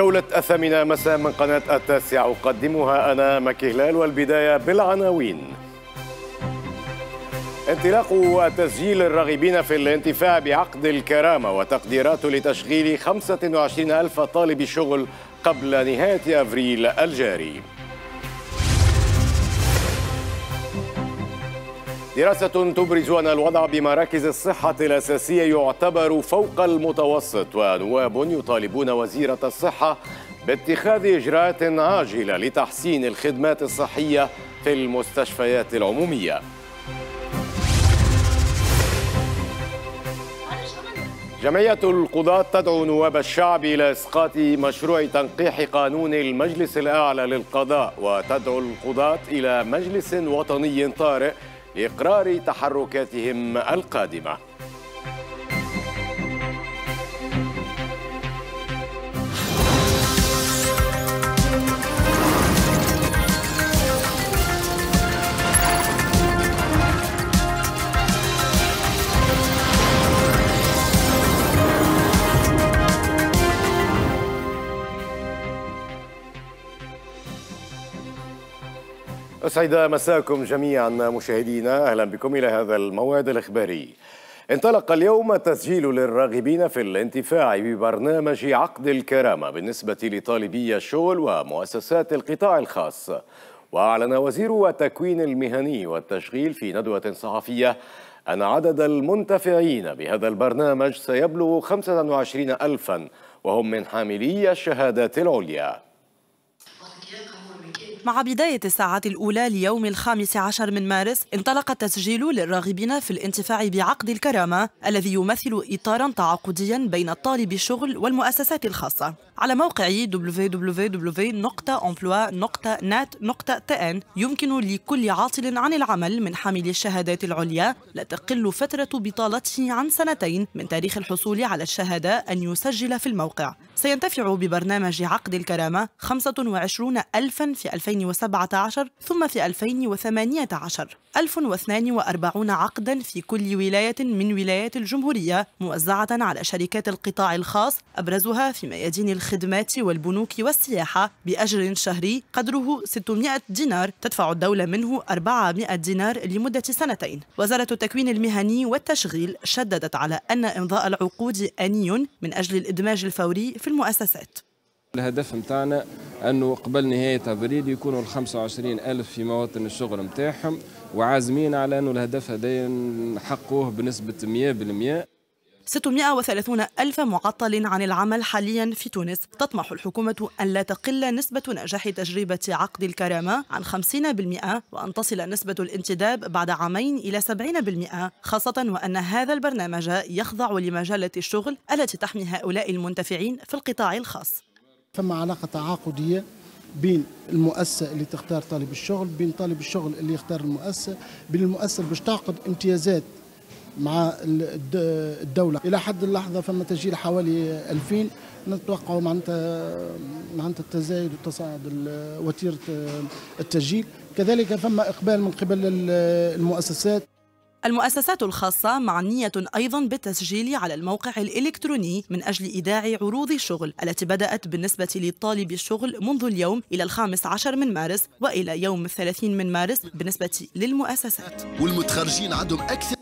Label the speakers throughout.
Speaker 1: جولة الثامنة مساء من قناة التاسعة أقدمها أنا مكي هلال والبداية بالعناوين انطلاق تسجيل الراغبين في الانتفاع بعقد الكرامة وتقديرات لتشغيل 25 ألف طالب شغل قبل نهاية أفريل الجاري دراسة تبرز أن الوضع بمراكز الصحة الأساسية يعتبر فوق المتوسط ونواب يطالبون وزيرة الصحة باتخاذ إجراءات عاجلة لتحسين الخدمات الصحية في المستشفيات العمومية جمعية القضاة تدعو نواب الشعب إلى إسقاط مشروع تنقيح قانون المجلس الأعلى للقضاء وتدعو القضاة إلى مجلس وطني طارئ لإقرار تحركاتهم القادمة أسعد مساكم جميعا مشاهدينا أهلا بكم إلى هذا الموعد الإخباري انطلق اليوم تسجيل للراغبين في الانتفاع ببرنامج عقد الكرامة بالنسبة لطالبي الشغل ومؤسسات القطاع الخاص وأعلن وزير التكوين المهني والتشغيل في ندوة صحفية أن عدد المنتفعين بهذا البرنامج سيبلغ 25 ألفا وهم من حاملي الشهادات العليا
Speaker 2: مع بداية الساعات الأولى ليوم الخامس عشر من مارس انطلق التسجيل للراغبين في الانتفاع بعقد الكرامة الذي يمثل إطارا تعاقديا بين طالب الشغل والمؤسسات الخاصة على موقع www.emploi.net.tn يمكن لكل عاطل عن العمل من حامل الشهادات العليا لا تقل فترة بطالته عن سنتين من تاريخ الحصول على الشهادة أن يسجل في الموقع سينتفع ببرنامج عقد الكرامة 25 ألفا في 2000 2017 ثم في 2018 1042 عقدا في كل ولاية من ولايات الجمهورية موزعة على شركات القطاع الخاص أبرزها في ميادين الخدمات والبنوك والسياحة بأجر شهري قدره 600 دينار تدفع الدولة منه 400 دينار لمدة سنتين وزارة التكوين المهني والتشغيل شددت على أن إمضاء العقود آني من أجل الإدماج الفوري في المؤسسات
Speaker 3: الهدف نتاعنا أنه قبل نهاية أبريل يكونوا ال 25 ألف في مواطن الشغل نتاعهم وعازمين على أنه الهدف هذا نحقوه بنسبة 100% 630
Speaker 2: ألف معطل عن العمل حاليا في تونس تطمح الحكومة أن لا تقل نسبة نجاح تجربة عقد الكرامة عن 50% وأن تصل نسبة الانتداب بعد عامين إلى 70% خاصة وأن هذا البرنامج يخضع لمجالة الشغل التي تحمي هؤلاء المنتفعين في القطاع الخاص
Speaker 4: ثم علاقة تعاقدية بين المؤسسة اللي تختار طالب الشغل بين طالب الشغل اللي يختار المؤسسة بين المؤسسة باش تعقد امتيازات مع الدولة إلى حد اللحظة
Speaker 5: فما تسجيل حوالي 2000 نتوقع معناتها معناتها التزايد وتصاعد
Speaker 6: وتيرة التسجيل كذلك فما إقبال من قبل المؤسسات
Speaker 2: المؤسسات الخاصة معنية أيضا بالتسجيل على الموقع الإلكتروني من أجل إيداع عروض الشغل التي بدأت بالنسبة لطالب الشغل منذ اليوم إلى الخامس عشر من مارس وإلى يوم الثلاثين من مارس بالنسبة للمؤسسات
Speaker 5: والمتخرجين عندهم أكثر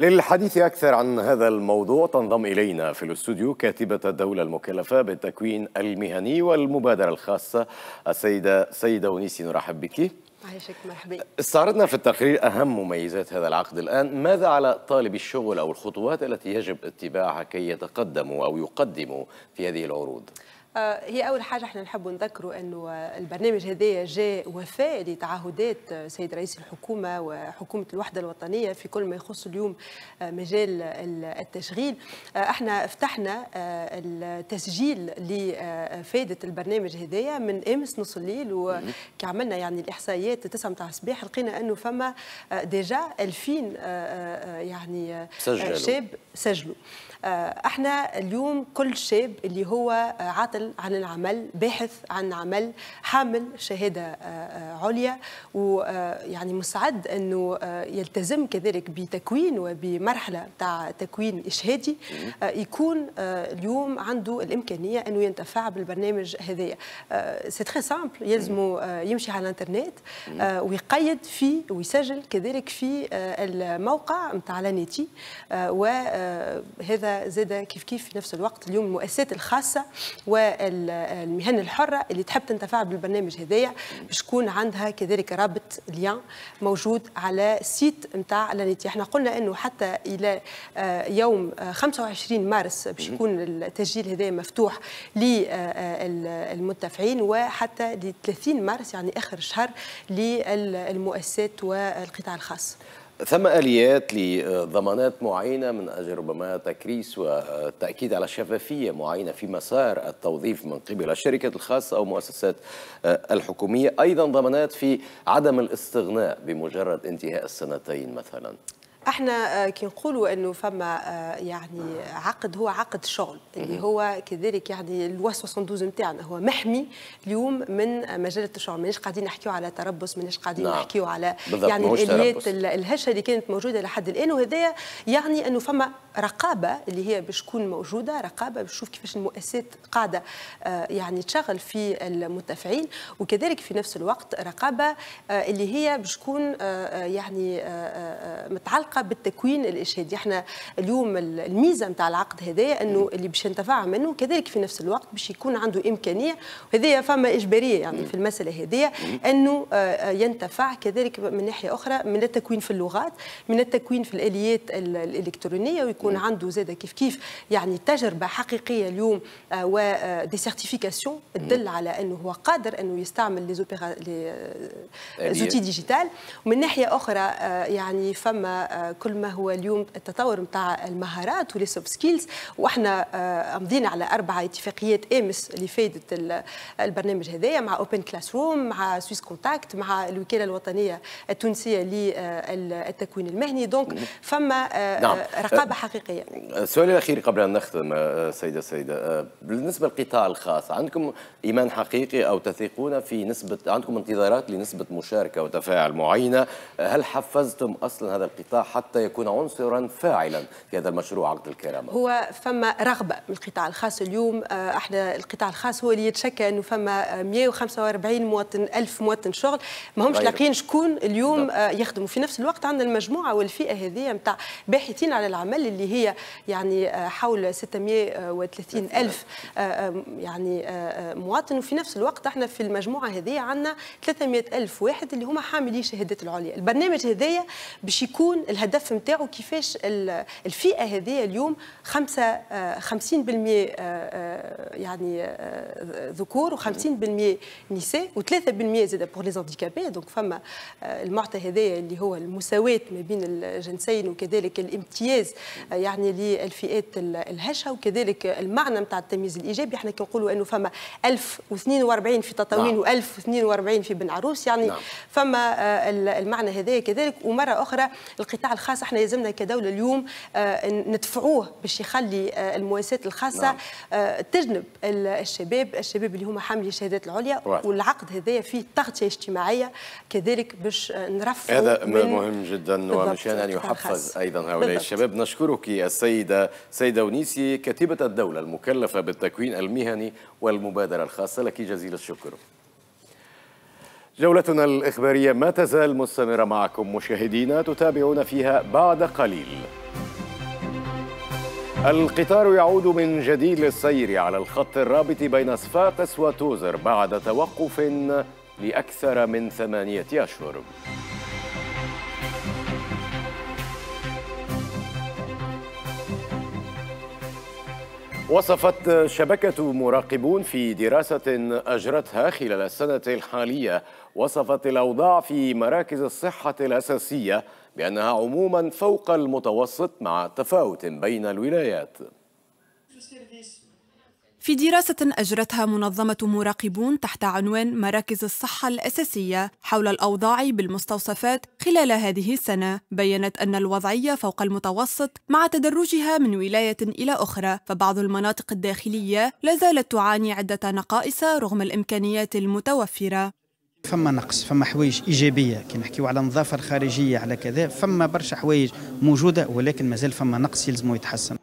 Speaker 1: للحديث أكثر عن هذا الموضوع تنضم إلينا في الاستوديو كاتبة الدولة المكلفة بالتكوين المهني والمبادرة الخاصة السيدة سيدة ونيسي نرحب بك عايشك مرحبا استعرضنا في التقرير أهم مميزات هذا العقد الآن ماذا على طالب الشغل أو الخطوات التي يجب اتباعها كي يتقدموا أو يقدموا في هذه العروض؟
Speaker 7: آه، هي اول حاجه احنا نحب نذكروا انه البرنامج هذايا جاء وفاء لتعهدات سيد رئيس الحكومه وحكومه الوحده الوطنيه في كل ما يخص اليوم آه، مجال التشغيل آه، احنا فتحنا التسجيل لفائده البرنامج هذايا من امس نص الليل وكي عملنا يعني الاحصائيات 9 متاع الصباح لقينا انه فما ديجا 2000 يعني سجلوا. شاب سجلوا آه، احنا اليوم كل شاب اللي هو عاطل عن العمل باحث عن عمل حامل شهاده آه، آه، عليا ويعني مستعد انه يلتزم كذلك بتكوين وبمرحله تاع تكوين اشهادي يكون اليوم عنده الامكانيه انه ينتفع بالبرنامج هذايا سي تري سامبل يلزمه يمشي على الانترنت ويقيد في ويسجل كذلك في الموقع نتاع لانيتي وهذا هذا زاد كيف كيف في نفس الوقت اليوم المؤسسات الخاصه والمهن الحره اللي تحب تنتفع بالبرنامج هذايا باش تكون عندها كذلك رابط ليان موجود على السيت نتاع لانيتي احنا قلنا انه حتى الى آه، يوم 25 آه، مارس باش يكون التسجيل هذايا مفتوح للمنتفعين آه، وحتى ل 30 مارس يعني اخر الشهر للمؤسسات والقطاع الخاص
Speaker 1: ثم اليات لضمانات معينه من اجل ربما تكريس والتاكيد على شفافيه معينه في مسار التوظيف من قبل الشركات الخاصه او مؤسسات الحكوميه ايضا ضمانات في عدم الاستغناء بمجرد انتهاء السنتين مثلا
Speaker 7: احنا آه، كي نقولوا انه فما آه، يعني عقد هو عقد شغل اللي هو كذلك يعني لو 72 نتاعنا هو محمي اليوم من آه، مجله الشغل مانيش قاعدين نحكيو على تربص مانيش قاعدين نعم. نحكيو على يعني الاليات الهشه اللي كانت موجوده لحد الان وهذايا يعني انه فما رقابه اللي هي باش تكون موجوده رقابه باش تشوف كيفاش المؤسسات قاعده يعني تشغل في المتفعين وكذلك في نفس الوقت رقابه اللي هي باش تكون يعني متعلقه علاقه بالتكوين الاشهادي احنا اليوم الميزه نتاع العقد هذايا انه اللي باش ينتفع منه كذلك في نفس الوقت باش يكون عنده امكانيه وهذه فما اجباريه يعني في المساله هذه انه آه، آه، ينتفع كذلك من ناحيه اخرى من التكوين في اللغات من التكوين في الاليات الالكترونيه ويكون عنده زاده كيف كيف يعني تجربه حقيقيه اليوم آه، ودي سيرتيفيكاسيون تدل على انه هو قادر انه يستعمل لي زوبيرا لي زوتي ديجيتال ومن ناحيه اخرى يعني فما كل ما هو اليوم التطور نتاع المهارات ولي سوفت سكيلز واحنا آه، امضينا على اربع اتفاقيات امس اللي فادت البرنامج هذايا مع اوبن كلاس روم مع سويس كونتاكت مع الوكاله الوطنيه التونسيه للتكوين آه، المهني دونك فما آه، نعم. رقابه حقيقيه
Speaker 1: السؤال الاخير قبل ان نختم سيده سيده بالنسبه للقطاع الخاص عندكم ايمان حقيقي او تثقون في نسبه عندكم انتظارات لنسبه مشاركه وتفاعل معينه هل حفزتم اصلا هذا القطاع حتى يكون عنصرا فاعلا في هذا المشروع عقد الكرامه
Speaker 7: هو فما رغبه من القطاع الخاص اليوم آه، احنا القطاع الخاص هو اللي يتشكى انه فما 145 مواطن ألف مواطن شغل ماهمش لاقيين شكون اليوم ده. آه، يخدموا في نفس الوقت عندنا المجموعه والفئه هذه نتاع باحثين على العمل اللي هي يعني آه، حول 630 ألف يعني مواطن وفي نفس الوقت احنا في المجموعه هذه عندنا 300 ألف واحد اللي هما حاملي شهادات العليا البرنامج هذايا باش يكون الهدف نتاعو كيفاش الفئه هذه اليوم 50% آه، آه، آه، يعني ذكور و50% نساء و3% زاد بور لي زانديكابي دونك فما المعطى هذايا اللي هو المساواه ما بين الجنسين وكذلك الامتياز يعني للفئات الهشه وكذلك المعنى نتاع التمييز الايجابي احنا كنقولوا انه فما 1042 في تطاوين نعم. و1042 في بن عروس يعني نعم. فما المعنى هذايا كذلك ومره اخرى القطاع الخاص احنا يلزمنا كدوله اليوم آه، ندفعوه باش يخلي آه، المؤسسات الخاصه نعم. آه، تجنب الشباب الشباب اللي هما حاملي الشهادات العليا والعقد هذايا فيه تغطيه اجتماعيه كذلك باش نرفع هذا مهم
Speaker 1: جدا ومشان ان يحفز ايضا هؤلاء بالضبط. الشباب نشكرك السيده سيده ونيسي كاتبه الدوله المكلفه بالتكوين المهني والمبادره الخاصه لك جزيل الشكر جولتنا الإخبارية ما تزال مستمرة معكم مشاهدينا تتابعون فيها بعد قليل القطار يعود من جديد للسير على الخط الرابط بين صفاقس وتوزر بعد توقف لأكثر من ثمانية أشهر وصفت شبكة مراقبون في دراسة أجرتها خلال السنة الحالية وصفت الأوضاع في مراكز الصحة الأساسية بأنها عموما فوق المتوسط مع تفاوت بين الولايات
Speaker 8: في دراسة أجرتها منظمة مراقبون تحت عنوان مراكز الصحة الأساسية حول الأوضاع بالمستوصفات خلال هذه السنة، بينت أن الوضعية فوق المتوسط مع تدرجها من ولاية إلى أخرى، فبعض المناطق الداخلية لا زالت تعاني عدة نقائص رغم الإمكانيات المتوفرة.
Speaker 5: فما نقص فما حوايج ايجابيه كي نحكيو على النظافه الخارجيه على كذا فما برشا حوايج موجوده ولكن مازال فما نقص يلزمو يتحسن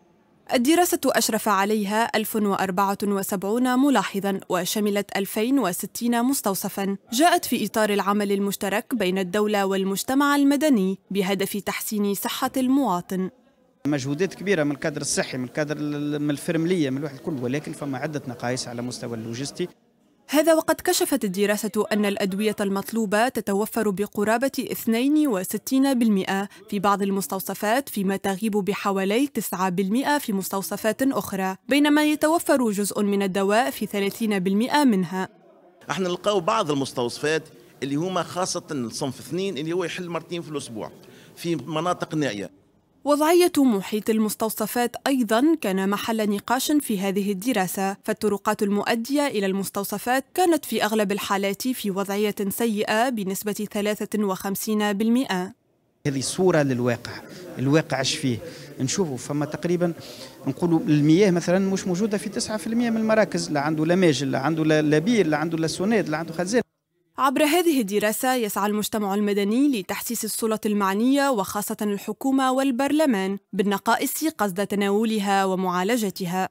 Speaker 8: الدراسة أشرف عليها 1074 ملاحظا وشملت 2060 مستوصفا جاءت في إطار العمل المشترك بين الدولة والمجتمع المدني بهدف تحسين صحة المواطن
Speaker 5: مجهودات كبيرة من الكادر الصحي من الكادر من الفرملية من الواحد الكل ولكن فما عدة نقائص على مستوى اللوجستي هذا وقد كشفت
Speaker 8: الدراسة أن الأدوية المطلوبة تتوفر بقرابة 62% في بعض المستوصفات فيما تغيب بحوالي 9% في مستوصفات أخرى بينما يتوفر جزء من الدواء في 30% منها
Speaker 1: احنا نلقاو بعض المستوصفات اللي هما خاصة الصنف اثنين اللي هو يحل مرتين في الأسبوع في مناطق نائية
Speaker 8: وضعية محيط المستوصفات أيضا كان محل نقاش في هذه الدراسة فالطرقات المؤدية إلى المستوصفات كانت في أغلب الحالات في وضعية سيئة بنسبة 53%
Speaker 5: هذه صورة للواقع الواقع اش فيه نشوفوا فما تقريبا نقولوا المياه مثلا مش موجوده في 9% من المراكز لا عنده لا ماجل لا عنده لا بير لا عنده لا سوناد لا عنده خزان
Speaker 8: عبر هذه الدراسة يسعى المجتمع المدني لتحسيس السلطة المعنية وخاصة الحكومة والبرلمان بالنقائص قصد تناولها ومعالجتها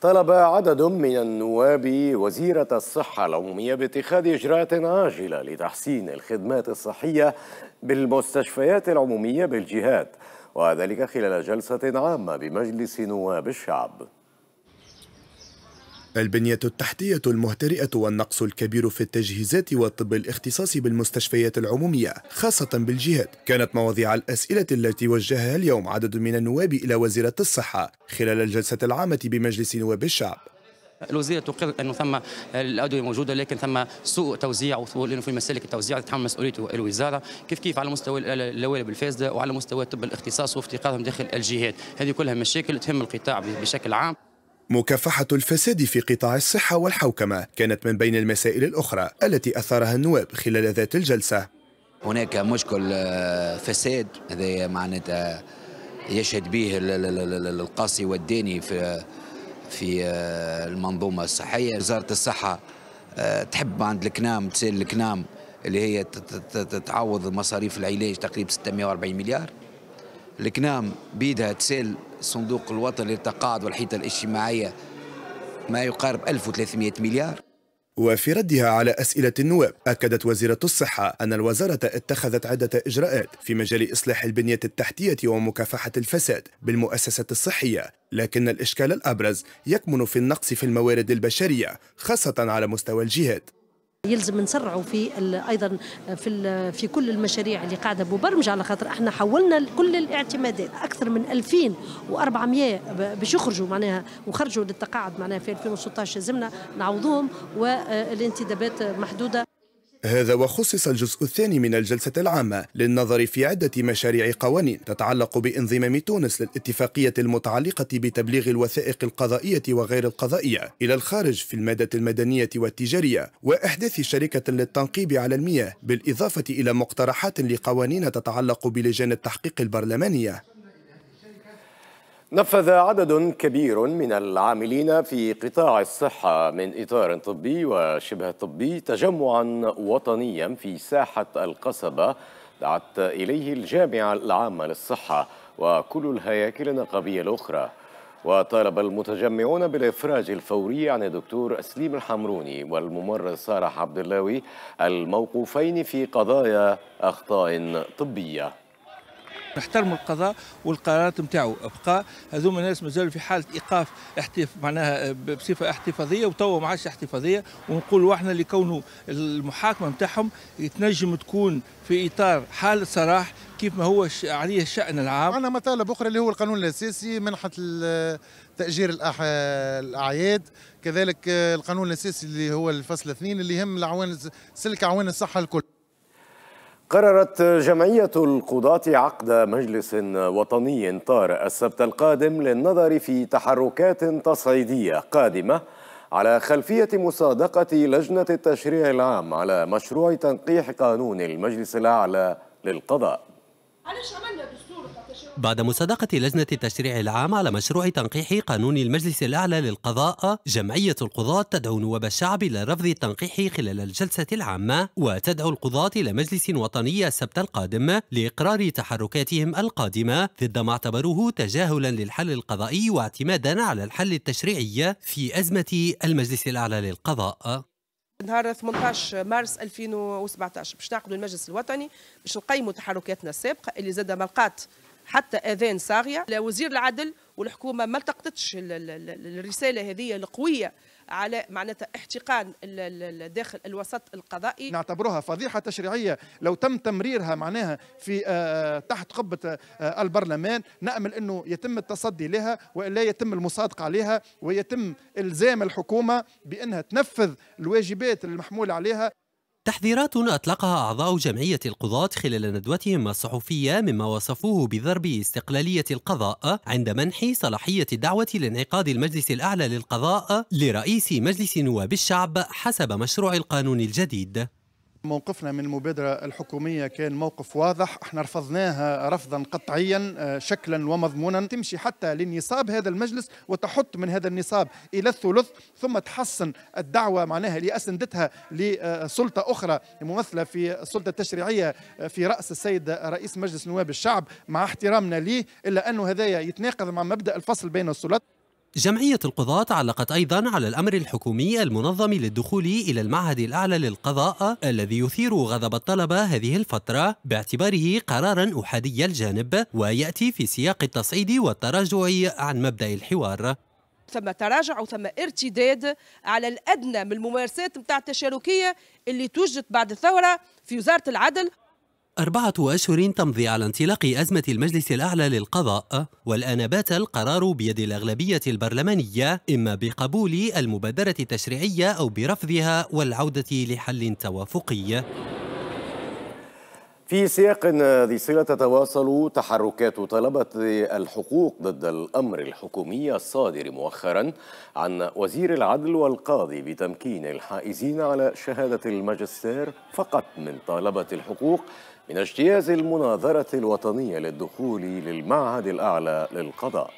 Speaker 1: طلب عدد من النواب وزيرة الصحة العمومية باتخاذ إجراءات عاجلة لتحسين الخدمات الصحية بالمستشفيات العمومية بالجهات وذلك خلال جلسة عامة بمجلس نواب الشعب
Speaker 6: البنية التحتية المهترئة والنقص الكبير في التجهيزات والطب الاختصاصي بالمستشفيات العمومية خاصة بالجهات كانت مواضيع الأسئلة التي وجهها اليوم عدد من النواب إلى وزيرة الصحة خلال الجلسة العامة بمجلس نواب الشعب
Speaker 4: الوزيره تقر انه ثم الادويه موجوده لكن ثم سوء توزيع لانه في مسالك التوزيع تتحمل مسؤوليته الوزاره كيف كيف على مستوى اللوالب الفاسده وعلى مستوى طب الاختصاص وافتقارهم داخل الجهات هذه كلها مشاكل تهم القطاع بشكل عام
Speaker 6: مكافحة الفساد في قطاع الصحة والحوكمة كانت من بين المسائل الأخرى التي أثارها النواب خلال ذات الجلسة
Speaker 4: هناك مشكل آه، فساد هذا معناتها يشهد به القاسي والداني في في آه، المنظومة الصحية وزارة الصحة آه، تحب عند الكنام تسال الكنام اللي هي تعوض مصاريف العلاج تقريبا 640 مليار الكنام بيدها تسال الصندوق الوطني للتقاعد والحيطة الاجتماعية ما يقارب 1300 مليار
Speaker 6: وفي ردها على أسئلة النواب أكدت وزيرة الصحة أن الوزارة اتخذت عدة إجراءات في مجال إصلاح البنية التحتية ومكافحة الفساد بالمؤسسات الصحية لكن الإشكال الأبرز يكمن في النقص في الموارد البشرية خاصة على مستوى الجهات
Speaker 7: يلزم نسرعوا في ايضا في في كل المشاريع اللي قاعده مبرمجه على خاطر احنا حولنا كل الاعتمادات اكثر من 2400 باش يخرجوا معناها وخرجوا للتقاعد معناها في 2016 لازمنا نعوضوهم
Speaker 9: والانتدابات محدوده
Speaker 6: هذا وخصص الجزء الثاني من الجلسة العامة للنظر في عدة مشاريع قوانين تتعلق بانضمام تونس للاتفاقية المتعلقة بتبليغ الوثائق القضائية وغير القضائية إلى الخارج في المادة المدنية والتجارية وإحداث شركة للتنقيب على المياه بالإضافة إلى مقترحات لقوانين تتعلق بلجان التحقيق البرلمانية
Speaker 1: نفذ عدد كبير من العاملين في قطاع الصحة من إطار طبي وشبه طبي تجمعا وطنيا في ساحة القصبة دعت إليه الجامعة العامة للصحة وكل الهياكل النقابية الأخرى وطالب المتجمعون بالإفراج الفوري عن الدكتور أسليم الحمروني والممرض صالح عبد اللاوي الموقوفين في قضايا أخطاء طبية
Speaker 6: نحترم القضاء والقرارات نتاعو ابقاء هذوما
Speaker 7: الناس مازالوا في حاله ايقاف احتف معناها بصفه احتفاظيه وتوا ما عادش احتفاظيه
Speaker 3: ونقولوا احنا اللي كونوا المحاكمه نتاعهم تنجم تكون في اطار حاله صراح كيف ما هو عليه الشان العام عندنا مطالب اخرى اللي هو القانون الاساسي منحه تاجير الأح... الاعياد كذلك القانون الاساسي اللي هو الفصل الاثنين اللي يهم العوان سلك عوان الصحه الكل قررت
Speaker 1: جمعية القضاة عقد مجلس وطني طارئ السبت القادم للنظر في تحركات تصعيدية قادمة على خلفية مصادقة لجنة التشريع العام على مشروع تنقيح قانون المجلس الأعلى للقضاء
Speaker 4: بعد مصادقة لجنة التشريع العام على مشروع تنقيح قانون المجلس الأعلى للقضاء جمعية القضاة تدعو نواب الشعب إلى رفض التنقيح خلال الجلسة العامة وتدعو القضاة إلى مجلس وطني السبت القادم لإقرار تحركاتهم القادمة ضد ما اعتبروه تجاهلا للحل القضائي واعتمادا على الحل التشريعي في أزمة المجلس الأعلى للقضاء
Speaker 2: نهار 18 مارس 2017 باش نعقدوا المجلس الوطني باش نقيموا تحركاتنا السابقه اللي زاد ما لقات حتى اذان صاغيه لوزير العدل والحكومه ما التقطتش الرساله هذه القويه على معناتها احتقان داخل الوسط القضائي
Speaker 6: نعتبرها فضيحة تشريعية لو تم تمريرها معناها في آه، آه، تحت قبة آه، البرلمان نأمل أنه يتم التصدي لها وإلا يتم المصادقة عليها ويتم إلزام الحكومة بأنها تنفذ الواجبات المحمولة عليها
Speaker 4: تحذيرات أطلقها أعضاء جمعية القضاة خلال ندوتهم الصحفية مما وصفوه بضرب استقلالية القضاء عند منح صلاحية الدعوة لانعقاد المجلس الأعلى للقضاء لرئيس مجلس نواب الشعب حسب مشروع القانون الجديد
Speaker 6: موقفنا من المبادرة الحكومية كان موقف واضح احنا رفضناها رفضا قطعيا آه، شكلا ومضمونا تمشي حتى لنصاب هذا المجلس وتحط من هذا النصاب إلى الثلث ثم تحصن الدعوة معناها لأسندتها لسلطة أخرى ممثلة في السلطة التشريعية آه، في رأس السيد رئيس مجلس نواب الشعب مع احترامنا ليه إلا أنه هذايا يتناقض مع مبدأ الفصل
Speaker 4: بين السلطات جمعية القضاة علقت أيضا على الأمر الحكومي المنظم للدخول إلى المعهد الأعلى للقضاء الذي يثير غضب الطلبة هذه الفترة باعتباره قرارا أحادي الجانب ويأتي في سياق التصعيد والتراجع عن مبدأ الحوار
Speaker 2: ثم تراجع وثم ارتداد على الأدنى من الممارسات متاع التشاركية اللي توجد بعد الثورة في وزارة العدل
Speaker 4: أربعة أشهر تمضي على انطلاق أزمة المجلس الأعلى للقضاء والآن بات القرار بيد الأغلبية البرلمانية إما بقبول المبادرة التشريعية أو برفضها والعودة لحل توافقي
Speaker 1: في سياق ذي صلة تتواصل تحركات طلبة الحقوق ضد الأمر الحكومي الصادر مؤخرا عن وزير العدل والقاضي بتمكين الحائزين على شهادة الماجستير فقط من طلبة الحقوق من اجتياز المناظرة الوطنية للدخول للمعهد الأعلى للقضاء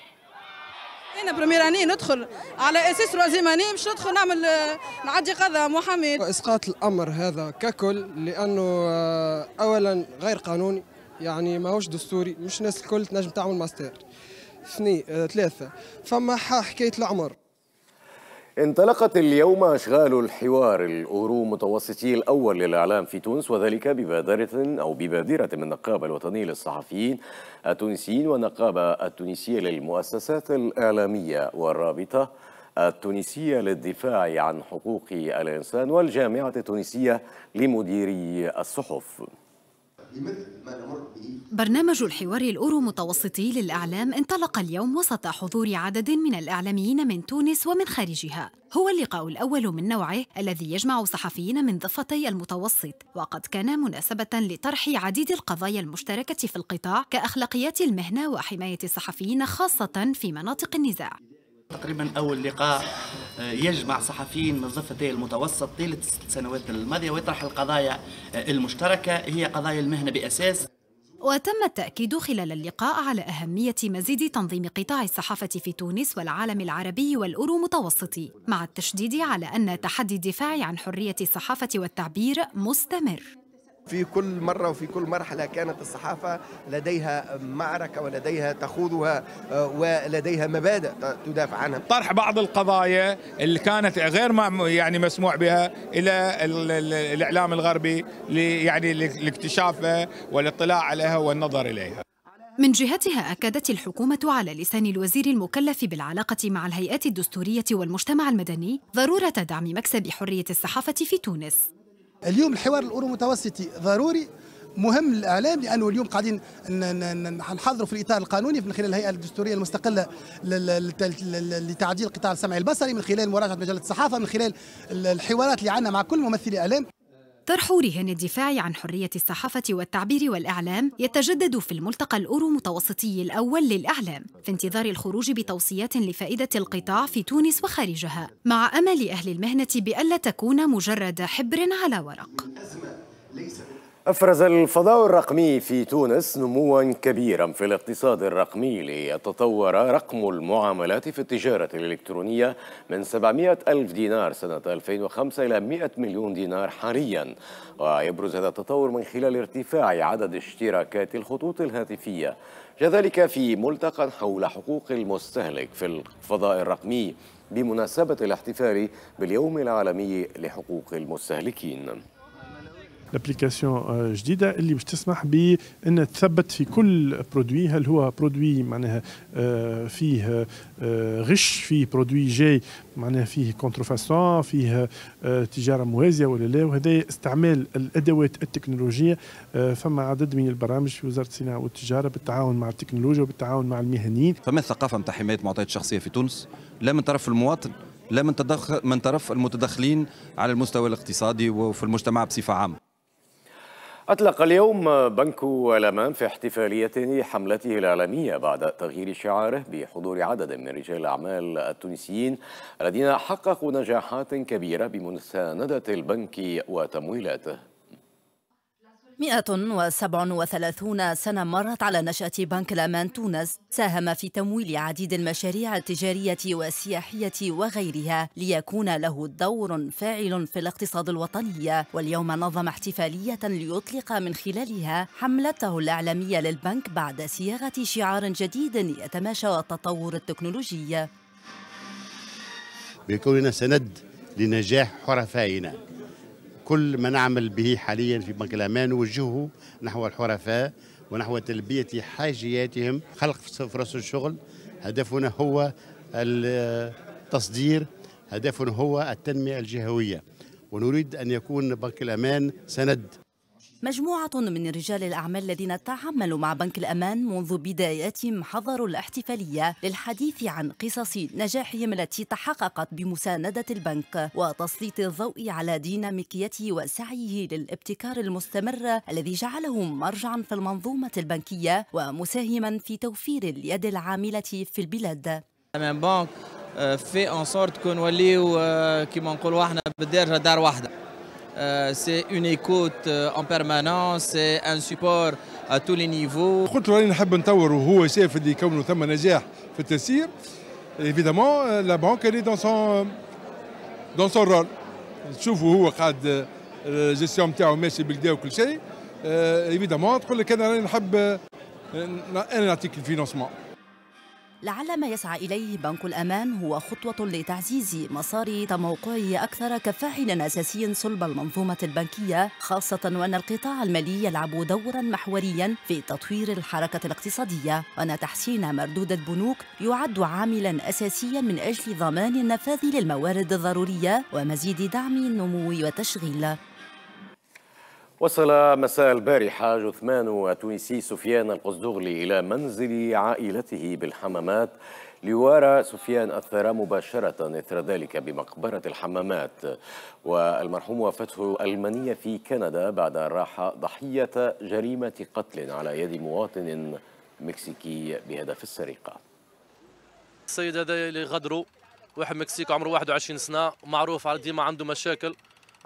Speaker 2: انا برميراني ندخل على اساس روزيماني مش ندخل نعمل آه، نعدي قضاء
Speaker 4: محمد اسقاط الامر هذا ككل لانه آه، اولا غير قانوني يعني ماهوش دستوري مش ناس الكل تنجم تعمل ماستر اثنين آه، ثلاثه فما حكايه العمر
Speaker 1: انطلقت اليوم أشغال الحوار الأورو متوسطي الأول للإعلام في تونس وذلك ببادرة أو ببادرة من النقابة الوطنية للصحفيين التونسيين والنقابة التونسية للمؤسسات الإعلامية والرابطة التونسية للدفاع عن حقوق الإنسان والجامعة التونسية لمديري الصحف ما
Speaker 5: نمر به برنامج الحوار الأورو متوسطي للإعلام انطلق اليوم وسط حضور عدد من الإعلاميين من تونس ومن خارجها هو اللقاء الأول من نوعه الذي يجمع صحفيين من ضفتي المتوسط وقد كان مناسبة لطرح عديد القضايا المشتركة في القطاع كأخلاقيات المهنة وحماية الصحفيين خاصة في مناطق النزاع
Speaker 4: تقريبا اول لقاء آه، يجمع صحفيين من ضفتي المتوسط طيله السنوات سنوات الماضيه ويطرح القضايا آه، المشتركه هي قضايا المهنه باساس
Speaker 5: وتم التأكيد خلال اللقاء على أهمية مزيد تنظيم قطاع الصحافة في تونس والعالم العربي والأورو متوسطي مع التشديد على أن تحدي الدفاع عن حرية الصحافة والتعبير مستمر
Speaker 6: في كل مرة وفي كل مرحلة كانت الصحافة لديها معركة ولديها تخوضها آه، ولديها
Speaker 3: مبادئ تدافع عنها طرح بعض القضايا اللي كانت غير ما يعني مسموع بها إلى الإعلام الغربي يعني لاكتشافها والاطلاع عليها والنظر إليها
Speaker 5: من جهتها أكدت الحكومة على لسان الوزير المكلف بالعلاقة مع الهيئات الدستورية والمجتمع المدني ضرورة دعم مكسب حرية الصحافة في تونس اليوم الحوار الاورو متوسطي ضروري مهم للاعلام
Speaker 4: لانه اليوم قاعدين نحضروا في الاطار القانوني من خلال الهيئه الدستوريه المستقله لتعديل القطاع السمعي البصري من خلال مراجعه مجله الصحافه من خلال الحوارات
Speaker 5: اللي عندنا مع كل ممثلي الاعلام طرح رهان الدفاع عن حرية الصحافة والتعبير والإعلام يتجدد في الملتقى الأورو متوسطي الأول للإعلام في انتظار الخروج بتوصيات لفائدة القطاع في تونس وخارجها مع أمل أهل المهنة بألا تكون مجرد حبر على ورق
Speaker 1: أفرز الفضاء الرقمي في تونس نموا كبيرا في الاقتصاد الرقمي ليتطور رقم المعاملات في التجارة الإلكترونية من 700 ألف دينار سنة 2005 إلى 100 مليون دينار حاليا ويبرز هذا التطور من خلال ارتفاع عدد اشتراكات الخطوط الهاتفية كذلك في ملتقى حول حقوق المستهلك في الفضاء الرقمي بمناسبة الاحتفال باليوم العالمي لحقوق المستهلكين
Speaker 6: الابليكاسيون آه، جديده اللي باش تسمح بان تثبت في كل برودوي هل هو برودوي معناها آه، فيه آه، غش فيه برودوي جاي معناها فيه كونترفاسون فيه تجاره موازيه ولا لا وهذا استعمال الادوات التكنولوجيه فما عدد من البرامج في وزاره الصناعه والتجاره بالتعاون مع التكنولوجيا وبالتعاون مع المهنيين
Speaker 4: فما الثقافه نتاع حمايه معطيات الشخصيه في تونس لا من طرف المواطن لا من, تدخل من طرف المتدخلين على المستوى الاقتصادي وفي المجتمع بصفه عامه
Speaker 1: أطلق اليوم بنك الأمان في احتفالية حملته الإعلامية بعد تغيير شعاره بحضور عدد من رجال الأعمال التونسيين الذين حققوا نجاحات كبيرة بمساندة البنك وتمويلاته
Speaker 9: 137 سنة مرت على نشأة بنك الأمان تونس ساهم في تمويل عديد المشاريع التجارية والسياحية وغيرها ليكون له دور فاعل في الاقتصاد الوطني واليوم نظم احتفالية ليطلق من خلالها حملته الإعلامية للبنك بعد صياغة شعار جديد يتماشى التطور التكنولوجي
Speaker 4: بكوننا سند لنجاح حرفائنا كل ما نعمل به حاليا في بنك الأمان نوجهه نحو الحرفاء ونحو تلبية حاجياتهم خلق فرص الشغل هدفنا هو التصدير هدفنا هو التنمية الجهوية ونريد أن يكون بنك الأمان سند
Speaker 9: مجموعة من رجال الأعمال الذين تعاملوا مع بنك الأمان منذ بداياتهم حضروا الاحتفالية للحديث عن قصص نجاحهم التي تحققت بمساندة البنك وتسليط الضوء على ديناميكيته وسعيه للابتكار المستمر الذي جعله مرجعا في المنظومة البنكية ومساهما في توفير اليد العاملة في البلاد.
Speaker 3: في ان سورت كون وليو كيما نقولوا احنا دار
Speaker 4: واحده Euh, c'est une écoute euh, en permanence, c'est un support
Speaker 3: à tous les niveaux. Évidemment, euh, la banque elle est dans son, dans son rôle. Je vous la gestion Évidemment, je a un article de financement.
Speaker 9: لعل ما يسعى إليه بنك الأمان هو خطوة لتعزيز مسار تموقعه أكثر كفاعل أساسي صلب المنظومة البنكية خاصة وأن القطاع المالي يلعب دورا محوريا في تطوير الحركة الاقتصادية وأن تحسين مردود البنوك يعد عاملا أساسيا من أجل ضمان النفاذ للموارد الضرورية ومزيد دعم النمو والتشغيل
Speaker 1: وصل مساء البارحة جثمان التونسي سفيان القصدغلي إلى منزل عائلته بالحمامات ليوارى سفيان الثرى مباشرة إثر ذلك بمقبرة الحمامات والمرحوم وافته ألمانية في كندا بعد أن راح ضحية جريمة قتل على يد مواطن مكسيكي بهدف السرقة
Speaker 4: السيد هذا اللي غدروا واحد مكسيكي عمره 21 سنة معروف ديما عنده مشاكل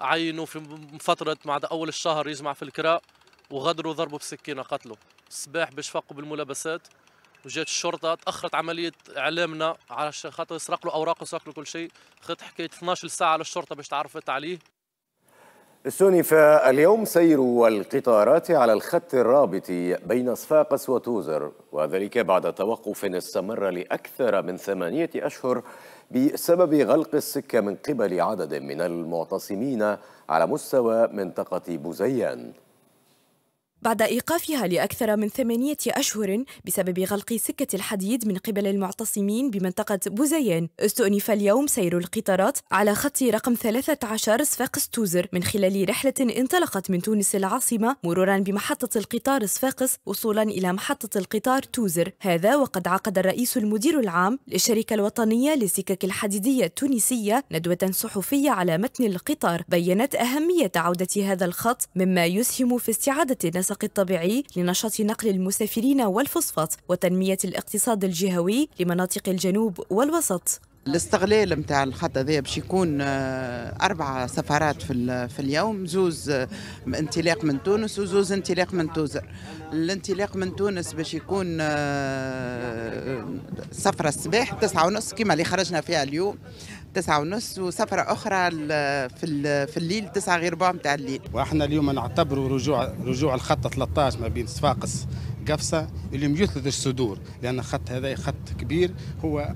Speaker 4: عينوا في فترة مع أول الشهر يجمع في الكراء وغدروا ضربوا بسكينة قتلوا الصباح باش بالملابسات وجات الشرطة تأخرت عملية إعلامنا على خاطر سرق له أوراقه ويسرق له كل شيء خط حكاية 12 ساعة على الشرطة باش تعرفت عليه
Speaker 1: استأنف اليوم سير القطارات على الخط الرابط بين صفاقس وتوزر وذلك بعد توقف استمر لأكثر من ثمانية أشهر بسبب غلق السكة من قبل عدد من المعتصمين على مستوى منطقة بوزيان
Speaker 10: بعد إيقافها لأكثر من ثمانية أشهر بسبب غلق سكة الحديد من قبل المعتصمين بمنطقة بوزيان استؤنف اليوم سير القطارات على خط رقم 13 صفاقس توزر من خلال رحلة انطلقت من تونس العاصمة مرورا بمحطة القطار صفاقس وصولا إلى محطة القطار توزر هذا وقد عقد الرئيس المدير العام للشركة الوطنية للسكك الحديدية التونسية ندوة صحفية على متن القطار بيّنت أهمية عودة هذا الخط مما يسهم في استعادة النسق المنسق الطبيعي لنشاط نقل المسافرين والفوسفات وتنمية الاقتصاد الجهوي لمناطق الجنوب والوسط الاستغلال نتاع الخط هذا باش يكون آه، أربع سفرات
Speaker 8: في, في اليوم زوز آه، انطلاق من تونس وزوز انطلاق من توزر الانطلاق من تونس باش يكون آه، سفرة الصباح تسعة ونص كما اللي خرجنا فيها اليوم تسعة ونص وسفرة أخرى في في
Speaker 3: الليل تسعة غير ربع متاع الليل وإحنا اليوم نعتبروا رجوع رجوع الخط 13 ما بين صفاقس قفصة اليوم يثلث الصدور لأن الخط هذا خط كبير هو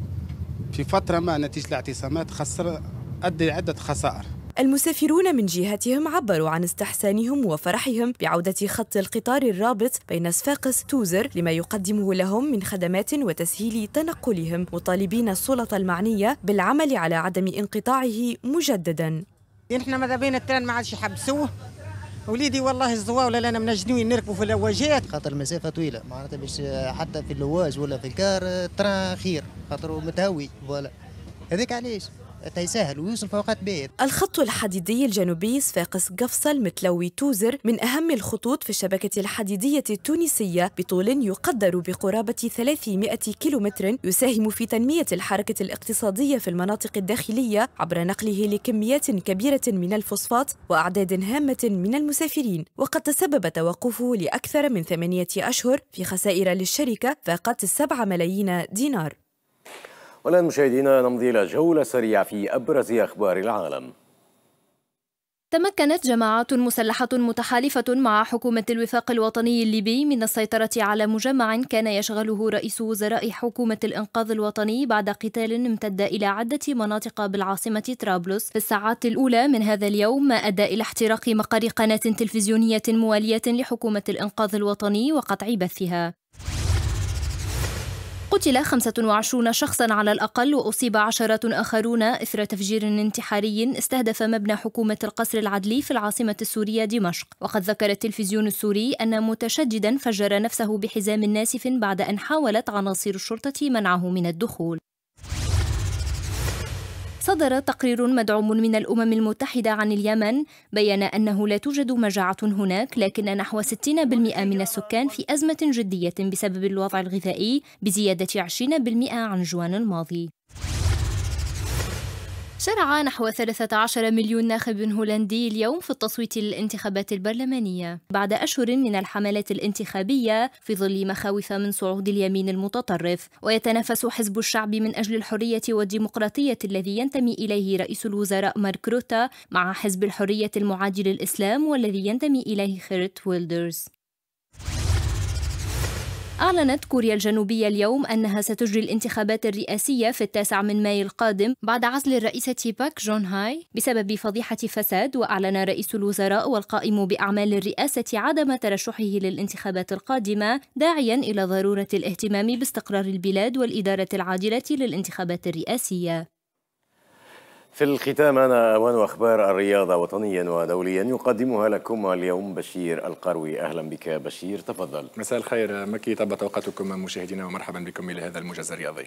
Speaker 3: في فترة ما نتيجة الاعتصامات خسر أدى عدة خسائر المسافرون
Speaker 10: من جهتهم عبروا عن استحسانهم وفرحهم بعودة خط القطار الرابط بين صفاقس توزر لما يقدمه لهم من خدمات وتسهيل تنقلهم مطالبين السلطة المعنية بالعمل على عدم انقطاعه مجددا
Speaker 7: نحن ماذا بين التران ما عادش يحبسوه
Speaker 4: وليدي والله الزوا ولا انا منجنين نركبوا في اللواجات خاطر المسافه طويله معناتها باش حتى في اللواج ولا في الكار تران خير خاطر متهوي فوالا هذاك علاش تيسهل ويوصل في اوقات الخط الحديدي
Speaker 10: الجنوبي صفاقس قفصل متلوي توزر من اهم الخطوط في الشبكه الحديديه التونسيه بطول يقدر بقرابه 300 كيلومتر يساهم في تنميه الحركه الاقتصاديه في المناطق الداخليه عبر نقله لكميات كبيره من الفوسفات واعداد هامه من المسافرين وقد تسبب توقفه لاكثر من ثمانيه اشهر في خسائر للشركه فاقت 7 ملايين دينار
Speaker 1: والآن مشاهدينا نمضي إلى جولة سريعة في أبرز أخبار العالم
Speaker 11: تمكنت جماعات مسلحة متحالفة مع حكومة الوفاق الوطني الليبي من السيطرة على مجمع كان يشغله رئيس وزراء حكومة الإنقاذ الوطني بعد قتال امتد إلى عدة مناطق بالعاصمة طرابلس في الساعات الأولى من هذا اليوم ما أدى إلى احتراق مقر قناة تلفزيونية موالية لحكومة الإنقاذ الوطني وقطع بثها قتل 25 شخصا على الأقل وأصيب عشرات آخرون إثر تفجير انتحاري استهدف مبنى حكومة القصر العدلي في العاصمة السورية دمشق وقد ذكر التلفزيون السوري أن متشددا فجر نفسه بحزام ناسف بعد أن حاولت عناصر الشرطة منعه من الدخول صدر تقرير مدعوم من الأمم المتحدة عن اليمن بيّن أنه لا توجد مجاعة هناك لكن نحو 60% من السكان في أزمة جدية بسبب الوضع الغذائي بزيادة 20% عن جوان الماضي شرع نحو 13 مليون ناخب هولندي اليوم في التصويت للانتخابات البرلمانية بعد أشهر من الحملات الانتخابية في ظل مخاوف من صعود اليمين المتطرف ويتنافس حزب الشعب من أجل الحرية والديمقراطية الذي ينتمي إليه رئيس الوزراء مارك روتا مع حزب الحرية المعادي للإسلام والذي ينتمي إليه خيرت ويلدرز أعلنت كوريا الجنوبية اليوم أنها ستجري الانتخابات الرئاسية في التاسع من ماي القادم بعد عزل الرئيسة باك جون هاي بسبب فضيحة فساد وأعلن رئيس الوزراء والقائم بأعمال الرئاسة عدم ترشحه للانتخابات القادمة داعيا إلى ضرورة الاهتمام باستقرار البلاد والإدارة العادلة للانتخابات الرئاسية
Speaker 1: في الختام أنا أوان أخبار الرياضة وطنيا ودوليا يقدمها لكم اليوم بشير القروي أهلا بك بشير تفضل
Speaker 3: مساء الخير مكي طبت أوقاتكم مشاهدينا ومرحبا بكم إلى هذا الموجز الرياضي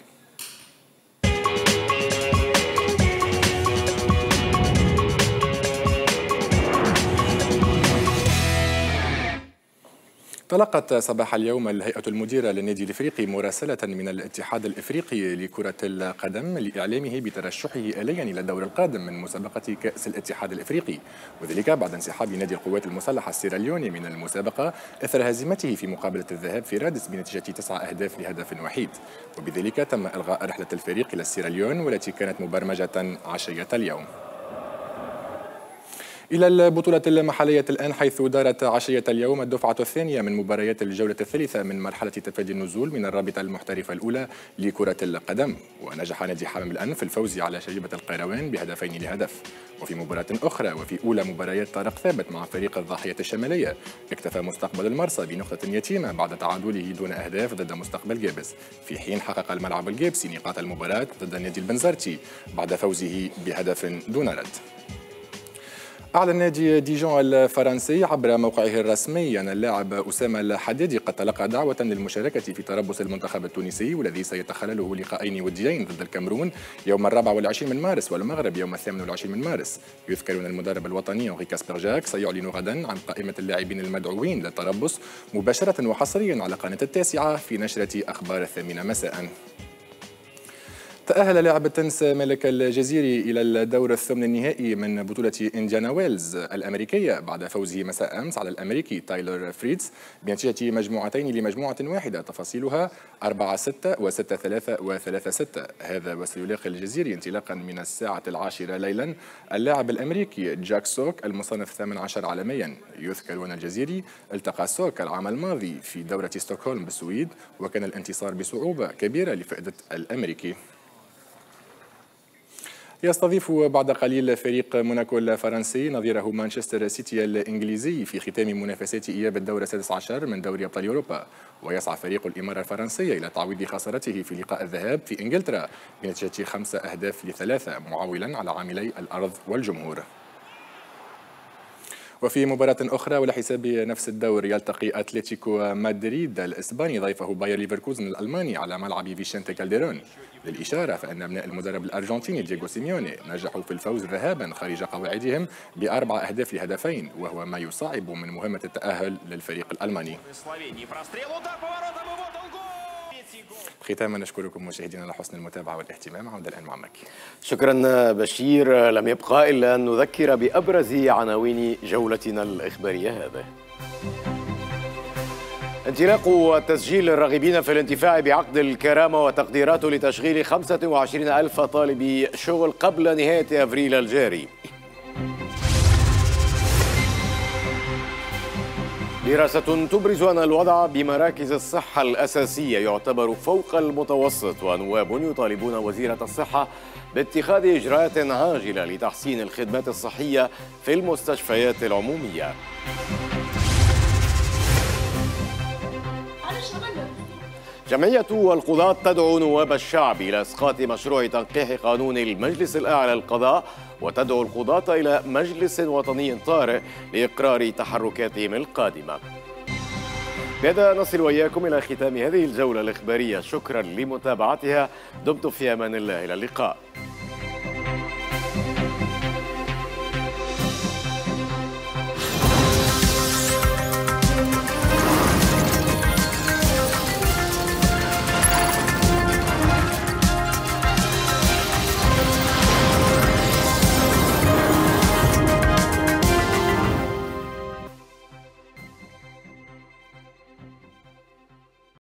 Speaker 3: تلقت صباح اليوم الهيئة المديرة للنادي الإفريقي مراسلة من الاتحاد الإفريقي لكرة القدم لإعلامه بترشحه آليا إلى الدور القادم من مسابقة كأس الاتحاد الإفريقي وذلك بعد انسحاب نادي القوات المسلحة السيراليوني من المسابقة أثر هزيمته في مقابلة الذهاب في رادس بنتيجة تسعة أهداف لهدف وحيد وبذلك تم إلغاء رحلة الفريق إلى السيراليون والتي كانت مبرمجة عشية اليوم إلى البطولة المحلية الآن حيث دارت عشية اليوم الدفعة الثانية من مباريات الجولة الثالثة من مرحلة تفادي النزول من الرابطة المحترفة الأولى لكرة القدم ونجح نادي حمام الآن في الفوز على شبيبة القيروان بهدفين لهدف وفي مباراة أخرى وفي أولى مباريات طارق ثابت مع فريق الضاحية الشمالية اكتفى مستقبل المرسى بنقطة يتيمة بعد تعادله دون أهداف ضد مستقبل جابس في حين حقق الملعب الجيبسي نقاط المباراة ضد نادي البنزرتي بعد فوزه بهدف دون رد أعلن نادي ديجون الفرنسي عبر موقعه الرسمي أن اللاعب أسامة الحديدي قد تلقى دعوة للمشاركة في تربص المنتخب التونسي والذي سيتخلله لقاءين وديين ضد الكاميرون يوم الرابع والعشرين من مارس والمغرب يوم الثامن والعشرين من مارس يذكر أن المدرب الوطني أنغي كاسبر جاك سيعلن غدا عن قائمة اللاعبين المدعوين للتربص مباشرة وحصريا على قناة التاسعة في نشرة أخبار الثامنة مساء تأهل لاعب التنس مالك الجزيري إلى الدور الثمن النهائي من بطولة إنديانا ويلز الأمريكية بعد فوزه مساء أمس على الأمريكي تايلر فريدز بنتيجة مجموعتين لمجموعة واحدة تفاصيلها 4 6 و 6 3 و 3 6 هذا وسيلاقي الجزيري انطلاقا من الساعة العاشرة ليلا اللاعب الأمريكي جاك سوك المصنف 18 عالميا يذكر أن الجزيري التقى سوك العام الماضي في دورة ستوكهولم بالسويد وكان الانتصار بصعوبة كبيرة لفائدة الأمريكي يستضيف بعد قليل فريق موناكو الفرنسي نظيره مانشستر سيتي الإنجليزي في ختام منافسات إياب الدور السادس عشر من دوري أبطال أوروبا ويسعى فريق الإمارة الفرنسية إلى تعويض خسارته في لقاء الذهاب في إنجلترا بنتيجة خمسة أهداف لثلاثة معولا على عاملي الأرض والجمهور وفي مباراة أخرى وعلى حساب نفس الدور يلتقي أتلتيكو مدريد الإسباني ضيفه باير ليفركوزن الألماني على ملعب فيشنتي كالديرون للإشارة فأن أبناء المدرب الأرجنتيني دييغو سيميوني نجحوا في الفوز ذهابا خارج قواعدهم بأربع أهداف لهدفين وهو ما يصعب من مهمة التأهل للفريق الألماني ختاما نشكركم مشاهدينا على حسن المتابعه والاهتمام
Speaker 1: عوده الان مع مكي شكرا بشير لم يبقى الا ان نذكر بابرز عناوين جولتنا الاخباريه هذه انطلاق تسجيل الراغبين في الانتفاع بعقد الكرامة وتقديراته لتشغيل 25 ألف طالب شغل قبل نهاية أفريل الجاري دراسة تبرز أن الوضع بمراكز الصحة الأساسية يعتبر فوق المتوسط ونواب يطالبون وزيرة الصحة باتخاذ إجراءات عاجلة لتحسين الخدمات الصحية في المستشفيات العمومية. جمعية القضاة تدعو نواب الشعب إلى إسقاط مشروع تنقيح قانون المجلس الأعلى للقضاء وتدعو القضاة إلى مجلس وطني طارئ لإقرار تحركاتهم القادمة بهذا نصل وإياكم إلى ختام هذه الجولة الإخبارية شكرا لمتابعتها دمتم في أمان الله إلى اللقاء